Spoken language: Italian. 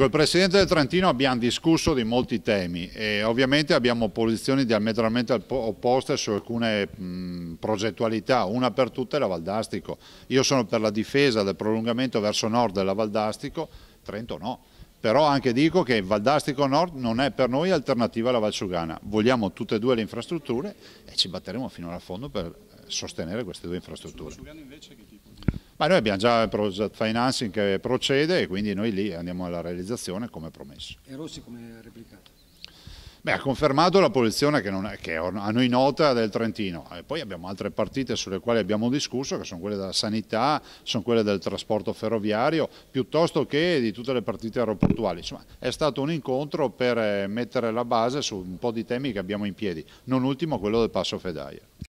Col Presidente del Trentino abbiamo discusso di molti temi e ovviamente abbiamo posizioni diametralmente opposte su alcune mh, progettualità, una per tutte è la Valdastico. Io sono per la difesa del prolungamento verso nord della Valdastico, Trento no però anche dico che Valdastico Nord non è per noi alternativa alla Valciugana. vogliamo tutte e due le infrastrutture e ci batteremo fino alla fondo per eh, sostenere queste due infrastrutture. Su Valsugana invece che tipo? Ma noi abbiamo già il project financing che procede e quindi noi lì andiamo alla realizzazione come promesso. E Rossi come ha replicato? Beh, ha confermato la posizione che, è, che, è a noi nota del Trentino. E poi abbiamo altre partite sulle quali abbiamo discusso, che sono quelle della sanità, sono quelle del trasporto ferroviario, piuttosto che di tutte le partite aeroportuali. Insomma, è stato un incontro per eh, mettere la base su un po' di temi che abbiamo in piedi, non ultimo quello del passo Fedaia.